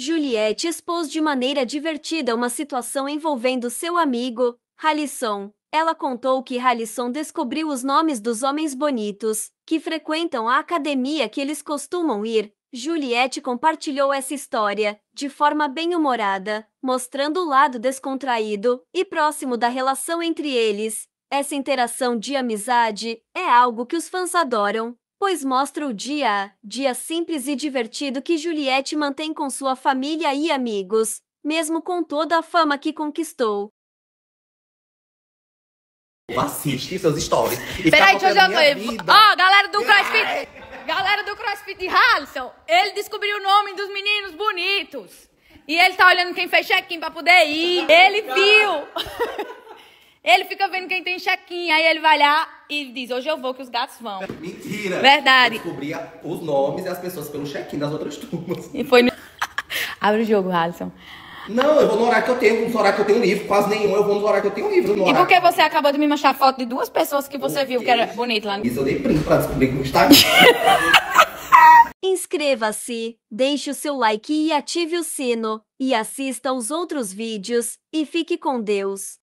Juliette expôs de maneira divertida uma situação envolvendo seu amigo, Halisson. Ela contou que Halisson descobriu os nomes dos homens bonitos que frequentam a academia que eles costumam ir. Juliette compartilhou essa história de forma bem humorada, mostrando o lado descontraído e próximo da relação entre eles. Essa interação de amizade é algo que os fãs adoram pois mostra o dia, dia simples e divertido que Juliette mantém com sua família e amigos, mesmo com toda a fama que conquistou. Assiste seus stories. Peraí, deixa eu já Ó, galera do CrossFit! Galera do CrossFit Halson, ele descobriu o nome dos meninos bonitos. E ele tá olhando quem fez check-in pra poder ir. Ele viu! Ele fica vendo quem tem chequinha, aí ele vai lá e diz, hoje eu vou que os gatos vão. Mentira! Verdade. Eu descobria os nomes e as pessoas pelo check-in das outras turmas. E foi no... Abre o jogo, Alisson. Não, eu vou no horário que eu tenho, no horário que eu tenho livro, quase nenhum, eu vou no horário que eu tenho livro. E por que você acabou de me mostrar foto de duas pessoas que você viu que era bonito lá no... Isso eu dei print pra descobrir no Instagram. Inscreva-se, deixe o seu like e ative o sino, e assista aos outros vídeos, e fique com Deus.